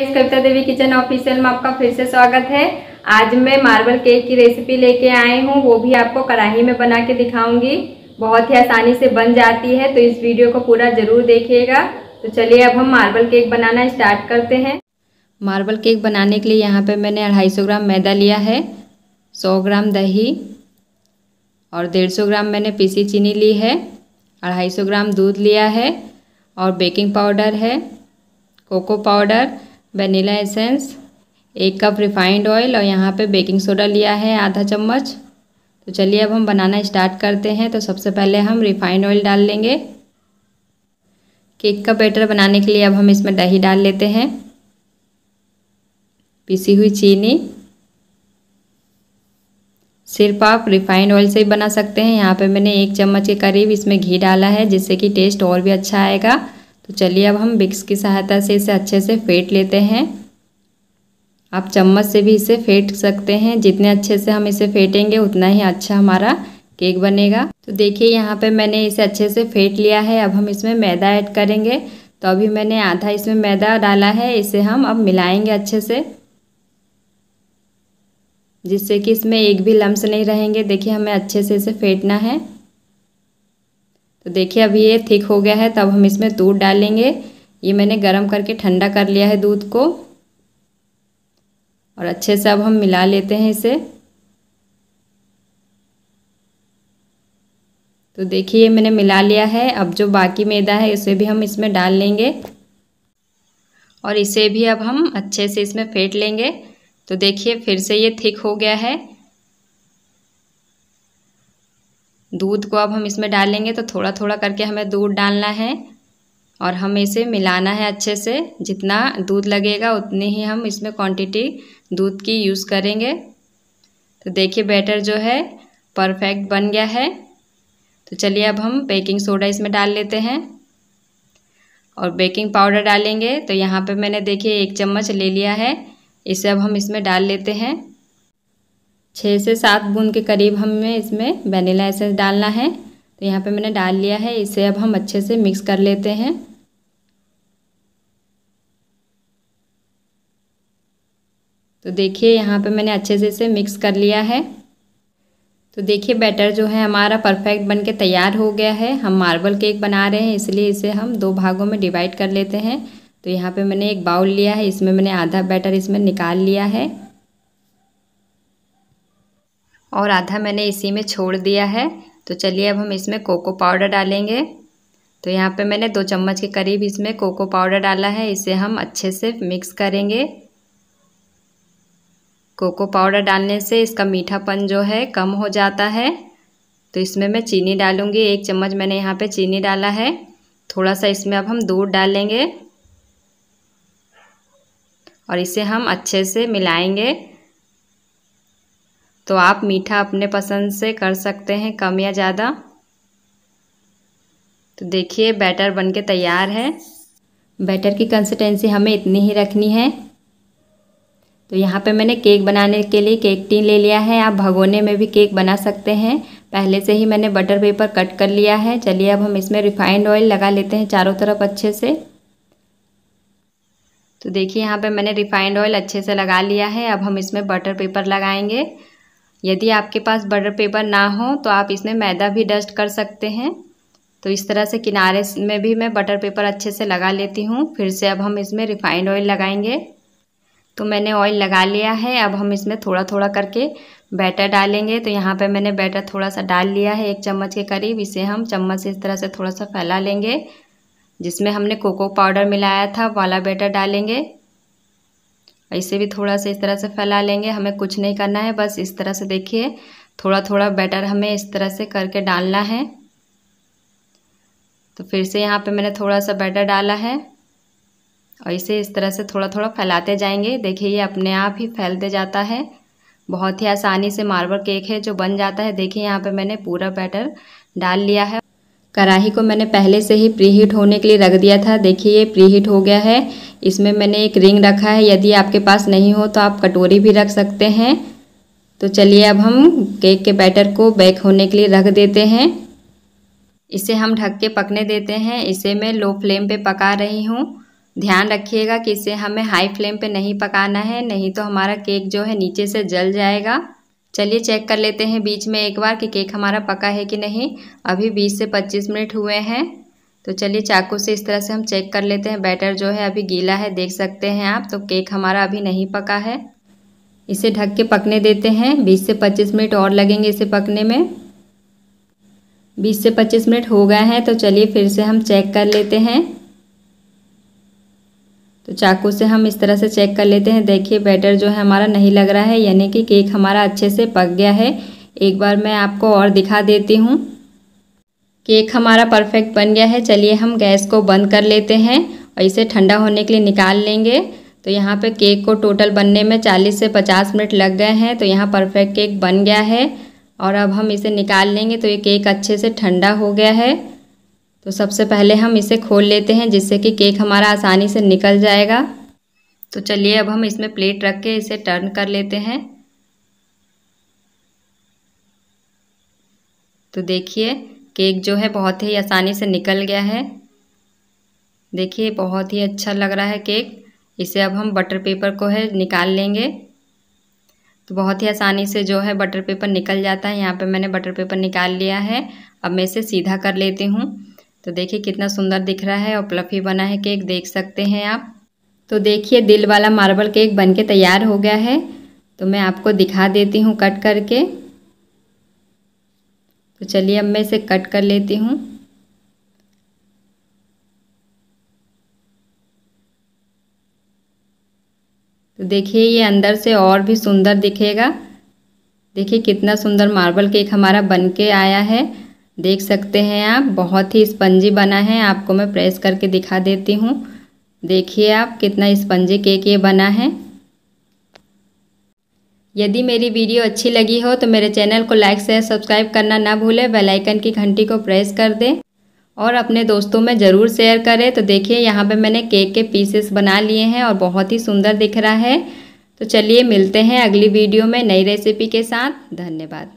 इस कविता देवी kitchen official में आपका फिर से स्वागत है आज मैं मार्बल केक की रेसिपी लेके आई हूँ वो भी आपको कढ़ाई में बना के दिखाऊंगी बहुत ही आसानी से बन जाती है तो इस वीडियो को पूरा जरूर देखिएगा तो चलिए अब हम मार्बल केक बनाना स्टार्ट करते हैं मार्बल केक बनाने के लिए यहाँ पे मैंने अढ़ाई सौ ग्राम मैदा लिया है सौ ग्राम दही और डेढ़ सौ ग्राम मैंने पीसी चीनी ली है अढ़ाई सौ ग्राम दूध लिया है और बेकिंग पाउडर है कोको पाउडर वनीला एसेंस एक कप रिफाइंड ऑयल और यहाँ पे बेकिंग सोडा लिया है आधा चम्मच तो चलिए अब हम बनाना स्टार्ट करते हैं तो सबसे पहले हम रिफाइंड ऑयल डाल लेंगे केक का बैटर बनाने के लिए अब हम इसमें दही डाल लेते हैं पिसी हुई चीनी सिर्फ आप रिफाइंड ऑयल से ही बना सकते हैं यहाँ पे मैंने एक चम्मच के करीब इसमें घी डाला है जिससे कि टेस्ट और भी अच्छा आएगा तो चलिए अब हम विक्स की सहायता से इसे अच्छे से फेंट लेते हैं आप चम्मच से भी इसे फेंट सकते हैं जितने अच्छे से हम इसे फेंटेंगे उतना ही अच्छा हमारा केक बनेगा तो देखिए यहाँ पे मैंने इसे अच्छे से फेंट लिया है अब हम इसमें मैदा ऐड करेंगे तो अभी मैंने आधा इसमें मैदा डाला है इसे हम अब मिलाएंगे अच्छे से जिससे कि इसमें एक भी लम्स नहीं रहेंगे देखिए हमें अच्छे से इसे फेंटना है तो देखिए अभी ये थिक हो गया है तब हम इसमें दूध डालेंगे ये मैंने गर्म करके ठंडा कर लिया है दूध को और अच्छे से अब हम मिला लेते हैं इसे तो देखिए ये मैंने मिला लिया है अब जो बाकी मैदा है उसे भी हम इसमें डाल लेंगे और इसे भी अब हम अच्छे से इसमें फेंट लेंगे तो देखिए फिर से ये थिक हो गया है दूध को अब हम इसमें डालेंगे तो थोड़ा थोड़ा करके हमें दूध डालना है और हमें इसे मिलाना है अच्छे से जितना दूध लगेगा उतनी ही हम इसमें क्वांटिटी दूध की यूज़ करेंगे तो देखिए बैटर जो है परफेक्ट बन गया है तो चलिए अब हम बेकिंग सोडा इसमें डाल लेते हैं और बेकिंग पाउडर डालेंगे तो यहाँ पर मैंने देखिए एक चम्मच ले लिया है इसे अब हम इसमें डाल लेते हैं छः से सात बूंद के करीब हमें इसमें वेनिला एसेंस डालना है तो यहाँ पे मैंने डाल लिया है इसे अब हम अच्छे से मिक्स कर लेते हैं तो देखिए यहाँ पे मैंने अच्छे से इसे मिक्स कर लिया है तो देखिए बैटर जो है हमारा परफेक्ट बन के तैयार हो गया है हम मार्बल केक बना रहे हैं इसलिए इसे हम दो भागों में डिवाइड कर लेते हैं तो यहाँ पे मैंने एक बाउल लिया है इसमें मैंने आधा बैटर इसमें निकाल लिया है और आधा मैंने इसी में छोड़ दिया है तो चलिए अब हम इसमें कोको पाउडर डालेंगे तो यहाँ पे मैंने दो चम्मच के करीब इसमें कोको पाउडर डाला है इसे हम अच्छे से मिक्स करेंगे कोको पाउडर डालने से इसका मीठापन जो है कम हो जाता है तो इसमें मैं चीनी डालूँगी एक चम्मच मैंने यहाँ पे चीनी डाला है थोड़ा सा इसमें अब हम दूध डालेंगे और इसे हम अच्छे से मिलाएंगे तो आप मीठा अपने पसंद से कर सकते हैं कम या ज़्यादा तो देखिए बैटर बनके तैयार है बैटर की कंसिस्टेंसी हमें इतनी ही रखनी है तो यहाँ पे मैंने केक बनाने के लिए केक टीन ले लिया है आप भगोने में भी केक बना सकते हैं पहले से ही मैंने बटर पेपर कट कर लिया है चलिए अब हम इसमें रिफाइंड ऑयल लगा लेते हैं चारों तरफ अच्छे से तो देखिए यहाँ पे मैंने रिफाइंड ऑयल अच्छे से लगा लिया है अब हम इसमें बटर पेपर लगाएंगे यदि आपके पास बटर पेपर ना हो तो आप इसमें मैदा भी डस्ट कर सकते हैं तो इस तरह से किनारे में भी मैं बटर पेपर अच्छे से लगा लेती हूँ फिर से अब हम इसमें रिफाइंड ऑयल लगाएंगे तो मैंने ऑयल लगा लिया है अब हम इसमें थोड़ा थोड़ा करके बैटर डालेंगे तो यहाँ पर मैंने बैटर थोड़ा सा डाल लिया है एक चम्मच के करीब इसे हम चम्मच से इस तरह से थोड़ा सा फैला लेंगे जिसमें हमने कोको पाउडर मिलाया था वाला बैटर डालेंगे ऐसे भी थोड़ा सा इस तरह से फैला लेंगे हमें कुछ नहीं करना है बस इस तरह से देखिए थोड़ा थोड़ा बैटर हमें इस तरह से करके डालना है तो फिर से यहाँ पे मैंने थोड़ा सा बैटर डाला है और इसे इस तरह से थोड़ा थोड़ा फैलाते जाएंगे देखिए ये अपने आप ही फैलते जाता है बहुत ही आसानी से मार्बल केक है जो बन जाता है देखिए यहाँ पे मैंने पूरा बैटर डाल लिया है कढ़ाई को मैंने पहले से ही प्री हीट होने के लिए रख दिया था देखिए ये प्री हीट हो गया है इसमें मैंने एक रिंग रखा है यदि आपके पास नहीं हो तो आप कटोरी भी रख सकते हैं तो चलिए अब हम केक के बैटर को बेक होने के लिए रख देते हैं इसे हम ढक के पकने देते हैं इसे मैं लो फ्लेम पे पका रही हूँ ध्यान रखिएगा कि इसे हमें हाई फ्लेम पे नहीं पकाना है नहीं तो हमारा केक जो है नीचे से जल जाएगा चलिए चेक कर लेते हैं बीच में एक बार कि केक हमारा पका है कि नहीं अभी 20 से 25 मिनट हुए हैं तो चलिए चाकू से इस तरह से हम चेक कर लेते हैं बैटर जो है अभी गीला है देख सकते हैं आप तो केक हमारा अभी नहीं पका है इसे ढक के पकने देते हैं 20 से 25 मिनट और लगेंगे इसे पकने में 20 से 25 मिनट हो गए हैं तो चलिए फिर से हम चेक कर लेते हैं तो चाकू से हम इस तरह से चेक कर लेते हैं देखिए बैटर जो है हमारा नहीं लग रहा है यानी कि केक हमारा अच्छे से पक गया है एक बार मैं आपको और दिखा देती हूँ केक हमारा परफेक्ट बन गया है चलिए हम गैस को बंद कर लेते हैं और इसे ठंडा होने के लिए निकाल लेंगे तो यहाँ पे केक को टोटल बनने में 40 से 50 मिनट लग गए हैं तो यहाँ परफेक्ट केक बन गया है और अब हम इसे निकाल लेंगे तो ये केक अच्छे से ठंडा हो गया है तो सबसे पहले हम इसे खोल लेते हैं जिससे कि केक हमारा आसानी से निकल जाएगा तो चलिए अब हम इसमें प्लेट रख के इसे टर्न कर लेते हैं तो देखिए केक जो है बहुत ही आसानी से निकल गया है देखिए बहुत ही अच्छा लग रहा है केक इसे अब हम बटर पेपर को है निकाल लेंगे तो बहुत ही आसानी से जो है बटर पेपर निकल जाता है यहाँ पे मैंने बटर पेपर निकाल लिया है अब मैं इसे सीधा कर लेती हूँ तो देखिए कितना सुंदर दिख रहा है और प्लफी बना है केक देख सकते हैं आप तो देखिए दिल वाला मार्बल केक बनके तैयार हो गया है तो मैं आपको दिखा देती हूँ कट करके तो चलिए अब मैं इसे कट कर लेती हूँ तो देखिए ये अंदर से और भी सुंदर दिखेगा देखिए कितना सुंदर मार्बल केक हमारा बन के आया है देख सकते हैं आप बहुत ही स्पंजी बना है आपको मैं प्रेस करके दिखा देती हूँ देखिए आप कितना स्पंजी केक ये बना है यदि मेरी वीडियो अच्छी लगी हो तो मेरे चैनल को लाइक शेयर सब्सक्राइब करना ना भूलें बेल आइकन की घंटी को प्रेस कर दें और अपने दोस्तों में ज़रूर शेयर करें तो देखिए यहाँ पे मैंने केक के पीसेस बना लिए हैं और बहुत ही सुंदर दिख रहा है तो चलिए मिलते हैं अगली वीडियो में नई रेसिपी के साथ धन्यवाद